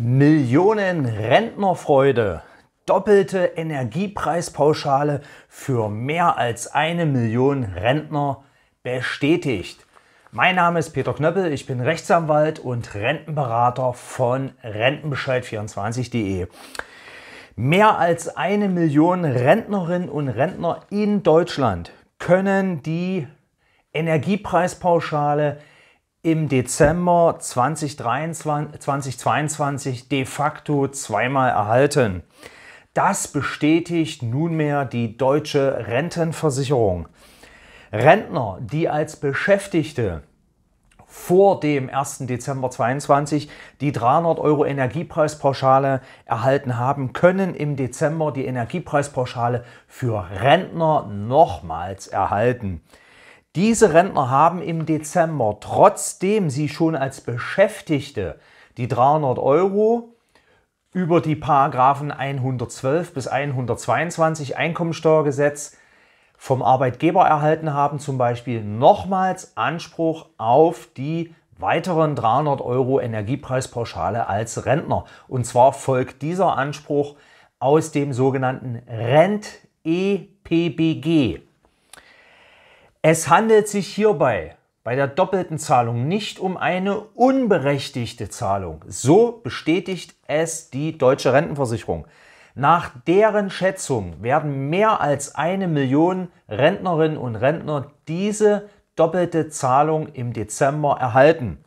Millionen Rentnerfreude. Doppelte Energiepreispauschale für mehr als eine Million Rentner bestätigt. Mein Name ist Peter Knöppel, ich bin Rechtsanwalt und Rentenberater von Rentenbescheid24.de. Mehr als eine Million Rentnerinnen und Rentner in Deutschland können die Energiepreispauschale im Dezember 2023, 2022 de facto zweimal erhalten. Das bestätigt nunmehr die deutsche Rentenversicherung. Rentner, die als Beschäftigte vor dem 1. Dezember 2022 die 300 Euro Energiepreispauschale erhalten haben, können im Dezember die Energiepreispauschale für Rentner nochmals erhalten. Diese Rentner haben im Dezember, trotzdem sie schon als Beschäftigte die 300 Euro über die Paragraphen 112 bis 122 Einkommensteuergesetz vom Arbeitgeber erhalten haben, zum Beispiel nochmals Anspruch auf die weiteren 300 Euro Energiepreispauschale als Rentner. Und zwar folgt dieser Anspruch aus dem sogenannten Rent-EPBG. Es handelt sich hierbei bei der doppelten Zahlung nicht um eine unberechtigte Zahlung. So bestätigt es die deutsche Rentenversicherung. Nach deren Schätzung werden mehr als eine Million Rentnerinnen und Rentner diese doppelte Zahlung im Dezember erhalten.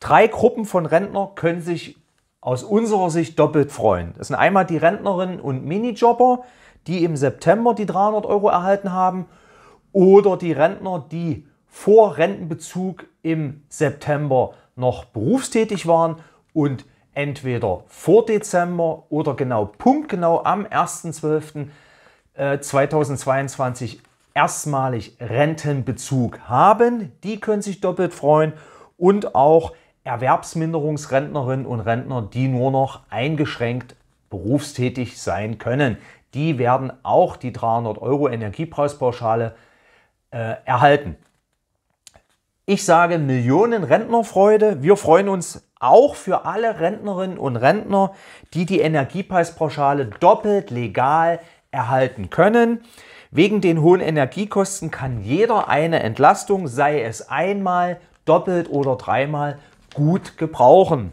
Drei Gruppen von Rentner können sich aus unserer Sicht doppelt freuen. Das sind einmal die Rentnerinnen und Minijobber, die im September die 300 Euro erhalten haben oder die Rentner, die vor Rentenbezug im September noch berufstätig waren und entweder vor Dezember oder genau punktgenau am 1.12.2022 äh, erstmalig Rentenbezug haben. Die können sich doppelt freuen und auch Erwerbsminderungsrentnerinnen und Rentner, die nur noch eingeschränkt berufstätig sein können. Die werden auch die 300 Euro Energiepreispauschale äh, erhalten. Ich sage Millionen Rentnerfreude. Wir freuen uns auch für alle Rentnerinnen und Rentner, die die Energiepreispauschale doppelt legal erhalten können. Wegen den hohen Energiekosten kann jeder eine Entlastung, sei es einmal, doppelt oder dreimal, gut gebrauchen.